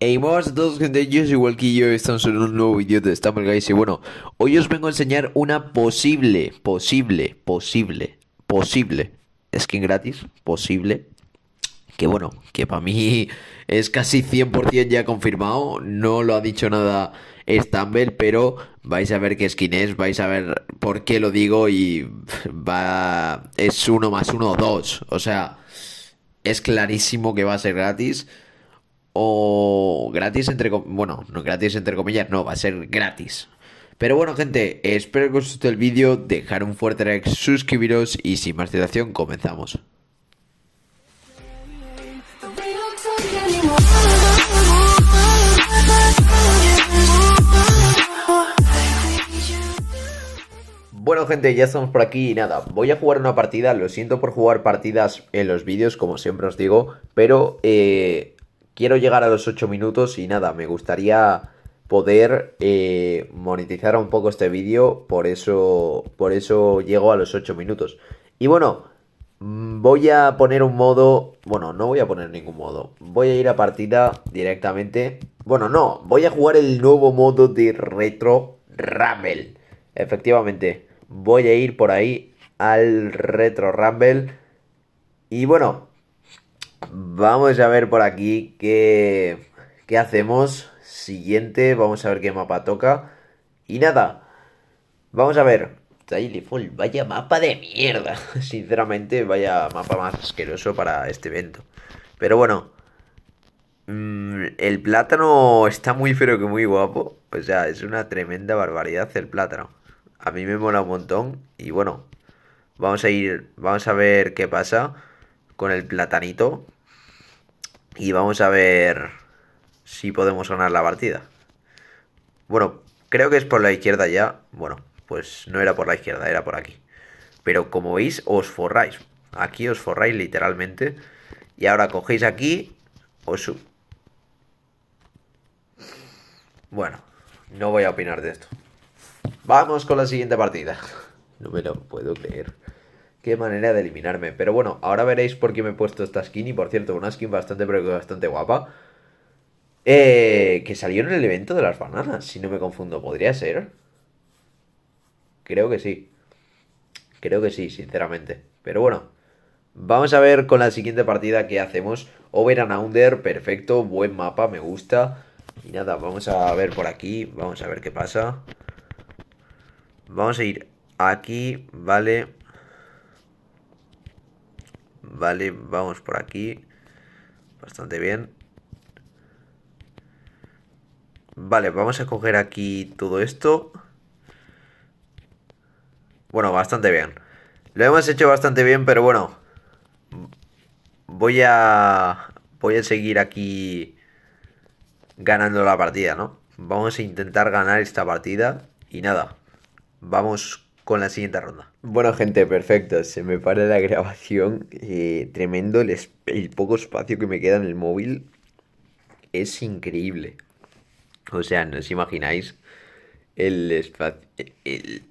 Hey, vamos a todos gente, yo soy estamos en un nuevo vídeo de Stumble Guys y bueno, hoy os vengo a enseñar una posible, posible, posible, posible skin gratis, posible, que bueno, que para mí es casi 100% ya confirmado, no lo ha dicho nada Stumble, pero vais a ver qué skin es, vais a ver por qué lo digo y va, es uno más uno, dos, o sea, es clarísimo que va a ser gratis o gratis entre bueno, no gratis entre comillas, no, va a ser gratis. Pero bueno, gente, espero que os guste el vídeo, dejar un fuerte like, suscribiros y sin más dilación comenzamos. Bueno gente, ya estamos por aquí y nada, voy a jugar una partida, lo siento por jugar partidas en los vídeos, como siempre os digo, pero eh, quiero llegar a los 8 minutos y nada, me gustaría poder eh, monetizar un poco este vídeo, por eso, por eso llego a los 8 minutos. Y bueno, mm, voy a poner un modo, bueno, no voy a poner ningún modo, voy a ir a partida directamente, bueno, no, voy a jugar el nuevo modo de Retro Rumble, efectivamente, voy a ir por ahí al Retro Rumble y bueno, Vamos a ver por aquí qué, qué hacemos. Siguiente, vamos a ver qué mapa toca. Y nada, vamos a ver. vaya mapa de mierda. Sinceramente, vaya mapa más asqueroso para este evento. Pero bueno, mm, el plátano está muy feo que muy guapo. O sea, es una tremenda barbaridad el plátano. A mí me mola un montón. Y bueno, vamos a ir, vamos a ver qué pasa con el platanito. Y vamos a ver si podemos ganar la partida. Bueno, creo que es por la izquierda ya. Bueno, pues no era por la izquierda, era por aquí. Pero como veis, os forráis. Aquí os forráis literalmente. Y ahora cogéis aquí, os sub... Bueno, no voy a opinar de esto. Vamos con la siguiente partida. No me lo puedo creer manera de eliminarme. Pero bueno, ahora veréis por qué me he puesto esta skin. Y por cierto, una skin bastante, pero bastante guapa. Eh, que salió en el evento de las bananas, si no me confundo. ¿Podría ser? Creo que sí. Creo que sí, sinceramente. Pero bueno, Vamos a ver con la siguiente partida que hacemos. Over and Under, perfecto, buen mapa, me gusta. Y nada, vamos a ver por aquí, vamos a ver qué pasa. Vamos a ir aquí, vale. Vale, vamos por aquí. Bastante bien. Vale, vamos a coger aquí todo esto. Bueno, bastante bien. Lo hemos hecho bastante bien, pero bueno. Voy a... Voy a seguir aquí ganando la partida, ¿no? Vamos a intentar ganar esta partida. Y nada, vamos con la siguiente ronda. Bueno, gente, perfecto. Se me para la grabación. Eh, tremendo el, poco espacio que me queda en el móvil. Es increíble. O sea, no os imagináis el espacio. El,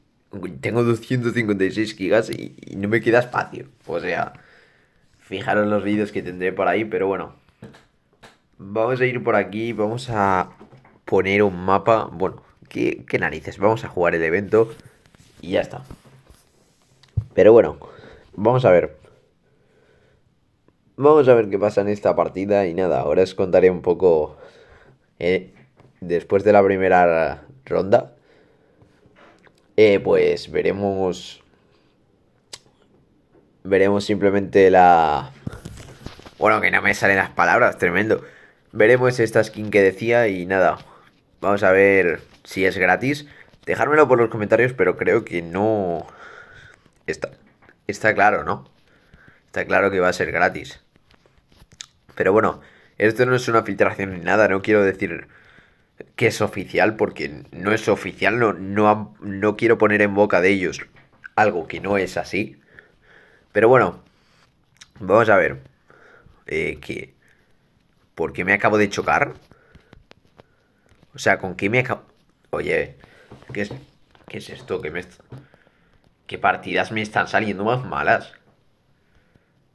Tengo 256 gigas y, no me queda espacio. O sea, fijaros los vídeos que tendré por ahí, pero bueno. Vamos a ir por aquí, vamos a poner un mapa. Bueno, ¿qué, qué narices? Vamos a jugar el evento. Y ya está. Pero bueno, vamos a ver. Vamos a ver qué pasa en esta partida y nada, ahora os contaré un poco eh, después de la primera ronda. Eh, pues veremos... Veremos simplemente la... Bueno, que no me salen las palabras, tremendo. Veremos esta skin que decía y nada, vamos a ver si es gratis. Dejármelo por los comentarios, pero creo que no... Está, claro, ¿no? Está claro que va a ser gratis. Pero bueno, esto no es una filtración ni nada, no quiero decir que es oficial porque no es oficial, no, no, quiero poner en boca de ellos algo que no es así. Pero bueno, vamos a ver. Eh, ¿qué? ¿Por qué me acabo de chocar? O sea, ¿con qué me acabo...? Oye, ¿Qué es, qué es esto? ¿Qué, me ¿Qué partidas me están saliendo más malas?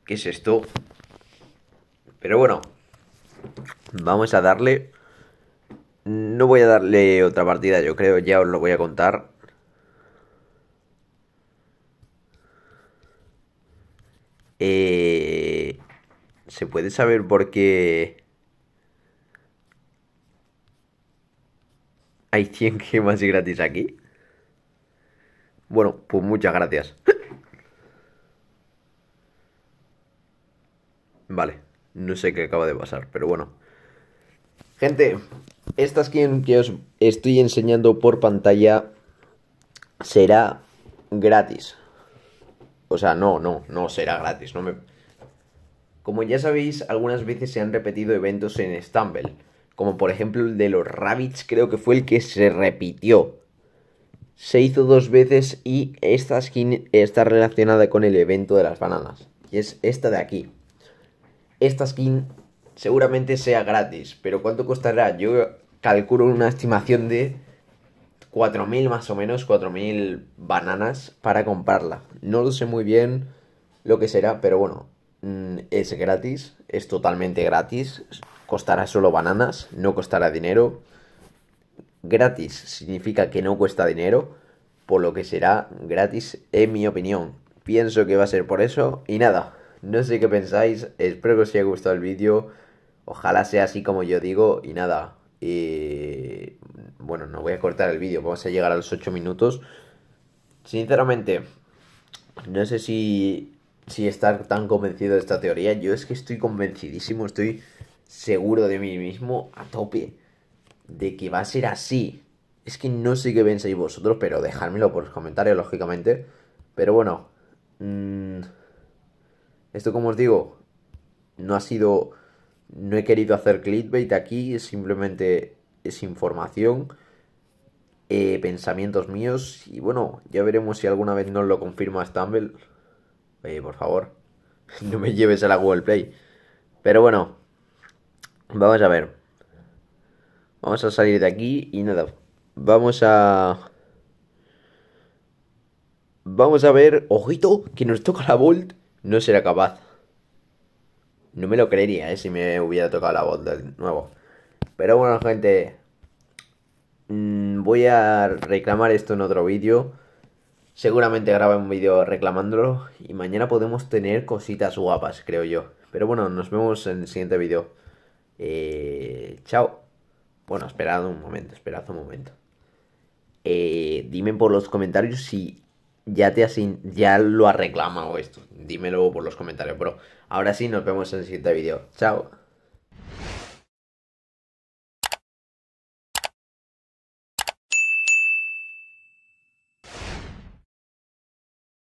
¿Qué es esto? Pero bueno, vamos a darle... No voy a darle otra partida, yo creo, ya os lo voy a contar. Eh, ¿Se puede saber por qué ¿Hay 100 gemas gratis aquí? Bueno, pues muchas gracias. vale, no sé qué acaba de pasar, pero bueno. Gente, esta skin que os estoy enseñando por pantalla será gratis. O sea, no, no, no será gratis. No me... Como ya sabéis, algunas veces se han repetido eventos en Stumble. Como por ejemplo el de los Rabbits, creo que fue el que se repitió. Se hizo dos veces y esta skin está relacionada con el evento de las bananas. Y es esta de aquí. Esta skin seguramente sea gratis, pero ¿cuánto costará? Yo calculo una estimación de 4.000 más o menos, 4.000 bananas para comprarla. No lo sé muy bien lo que será, pero bueno, mm, es gratis, es totalmente gratis. Costará solo bananas, no costará dinero. Gratis significa que no cuesta dinero, por lo que será gratis en mi opinión. Pienso que va a ser por eso y nada, no sé qué pensáis, espero que os haya gustado el vídeo. Ojalá sea así como yo digo y nada. Bueno, no voy a cortar el vídeo, vamos a llegar a los 8 minutos. Sinceramente, no sé si, si estar tan convencido de esta teoría. Yo es que estoy convencidísimo, estoy seguro de mí mismo a tope de que va a ser así. Es que no sé qué pensáis vosotros, pero dejármelo por los comentarios, lógicamente. Pero bueno, mm, esto como os digo, no ha sido, no he querido hacer clickbait aquí, simplemente es información, eh, pensamientos míos y bueno, ya veremos si alguna vez nos lo confirma Stumble. Eh, por favor, no me lleves a la Google Play. Pero bueno, Vamos a ver. Vamos a salir de aquí y nada. Vamos a... Vamos a ver... Ojito, que nos toca la Bolt No será capaz. No me lo creería, ¿eh? Si me hubiera tocado la Volt de nuevo. Pero bueno, gente. Mm, voy a reclamar esto en otro vídeo. Seguramente grabe un vídeo reclamándolo. Y mañana podemos tener cositas guapas, creo yo. Pero bueno, nos vemos en el siguiente vídeo. Eh, chao. Bueno, esperad un momento, esperad un momento. Eh, dime por los comentarios si ya te has ya lo has reclamado esto. Dímelo por los comentarios, pero Ahora sí, nos vemos en el siguiente vídeo. Chao.